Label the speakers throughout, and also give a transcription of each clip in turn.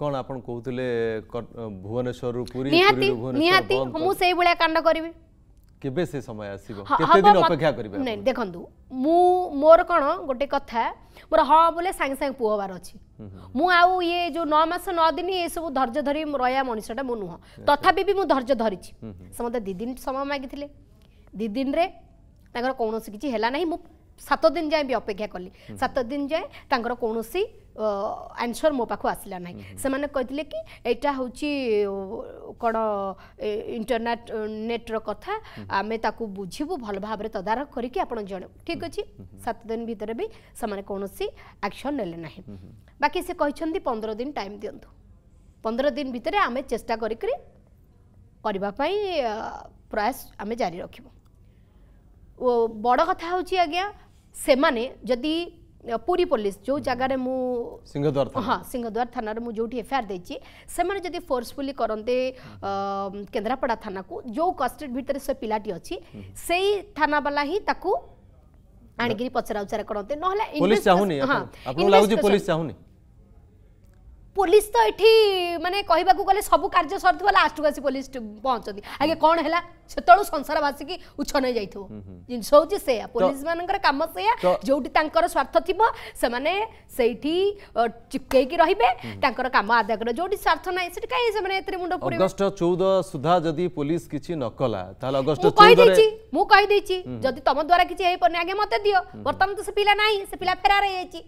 Speaker 1: कौन आप कहते भुवनेश्वर पुरी कांड करी केबे मोर कोन गोटे कथा मोर हां बोले संग संग पुओ बार अछि मु जो 9 मास 9 दिन ये सब धैर्य धरि रया मनुष्यटा मु नुह तथापि भी मु धैर्य धरि छि समते समय मागिथिले दि दिन रे तांकर कोनोसी সাত দিন যায় বি অপেক্ষা কলি সাত দিন যায় তাঁর কৌশি আনসর মো পাখ আসলা না সে কে কি এইটা হচ্ছে কোণ ইন্টরনেট নেটর কথা আমি তাকে বুঝবু ভাল ভাবে তদারখ করি আপনার জন ঠিক আছে সাত দিন ভিতরে বি সে কৌশি আকশন নেলে না বাকি সে কিন্তু পনেরো দিন টাইম দিও পনেরো দিন ভিতরে আমি চেষ্টা করি করা প্রয়াস আমি জারি রাখবু বড় কথা হচ্ছে আজ্ঞা ସେମାନେ ଯଦି ପୁରୀ ପୋଲିସ ଯେଉଁ ଜାଗାରେ ମୁଁ ସିଂହଦ୍ୱାର ହଁ ସିଂହଦ୍ୱାର ଥାନାରେ ମୁଁ ଯେଉଁଠି ଏଫଆଇଆର୍ ଦେଇଛି ସେମାନେ ଯଦି ଫୋର୍ସଫୁଲି କରନ୍ତେ କେନ୍ଦ୍ରାପଡ଼ା ଥାନାକୁ ଯେଉଁ କଷ୍ଟଡି ଭିତରେ ସେ ପିଲାଟି ଅଛି ସେଇ ଥାନାବାଲା ହିଁ ତାକୁ ଆଣିକିରି ପଚରା ଉଚରା କରନ୍ତେ ନହେଲେ ହଁ ପୋଲିସ ତ ଏଠି ମାନେ କହିବାକୁ ଗଲେ ସବୁ କାର୍ଯ୍ୟ ସରିଥିବ ଲାଷ୍ଟକୁ ଆସି ପୋଲିସ ପହଞ୍ଚନ୍ତି ଆଜ୍ଞା କ'ଣ ହେଲା ସେତେବେଳୁ ସଂସାର ଭାସିକି ଉଚ୍ଛନ୍ନ ହେଇଯାଇଥିବ ଜିନିଷ ହେଉଛି ସେୟା ପୋଲିସ ମାନଙ୍କର କାମ ସେୟା ଯୋଉଠି ତାଙ୍କର ସ୍ୱାର୍ଥ ଥିବ ସେମାନେ ସେଇଠି ଚିପକେଇକି ରହିବେ ତାଙ୍କର କାମ ଆଦାୟ କରିବେ ଯୋଉଠି ସ୍ୱାର୍ଥ ନାହିଁ ସେଠି କାହିଁ ସେମାନେ ଏଥିରେ ମୁଣ୍ଡ ପୁରେଇବେ ଅଗଷ୍ଟ 14 ସୁଦ୍ଧା ଯଦି ପୋଲିସ କିଛି ନ କଲା ତାହେଲେ ଅଗଷ୍ଟ 14 ରେ ମୁଁ କହିଦେଇଛି ଯଦି ତମ ଦ୍ୱାରା କିଛି ହେଇପାରୁନି ଆଜ୍ଞା ମୋତେ ଦିଅ ବର୍ତ୍ତମାନ ତ ସେ ପିଲା ନାହିଁ ସେ ପିଲା ଫେରାର ହେଇଯାଇଛି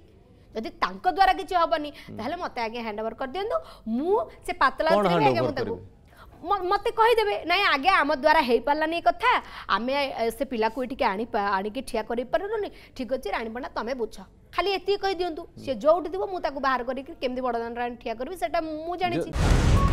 Speaker 1: ଯଦି ତାଙ୍କ ଦ୍ୱାରା କିଛି ହେବନି ତାହେଲେ ମୋତେ ଆଜ୍ଞା ହ୍ୟାଣ୍ଡ ଓଭର କରିଦିଅନ୍ତୁ ମୁଁ ସେ ପାତଲା ଆଜ୍ଞା ମୁଁ ତାକୁ ମୋତେ କହିଦେବେ ନାଇଁ ଆଜ୍ଞା ଆମ ଦ୍ୱାରା ହେଇପାରିଲାନି ଏ କଥା ଆମେ ସେ ପିଲାକୁ ଏଠିକି ଆଣି ଆଣିକି ଠିଆ କରିପାରିଲୁନି ଠିକ୍ ଅଛି ରାଣୀପଣ୍ଡା ତମେ ବୁଝ ଖାଲି ଏତିକି କହିଦିଅନ୍ତୁ ସେ ଯେଉଁଠି ଥିବ ମୁଁ ତାକୁ ବାହାର କରିକି କେମିତି ବଡ଼ ଦାଣ୍ଡରେ ଆଣି ଠିଆ କରିବି ସେଟା ମୁଁ ଜାଣିଛି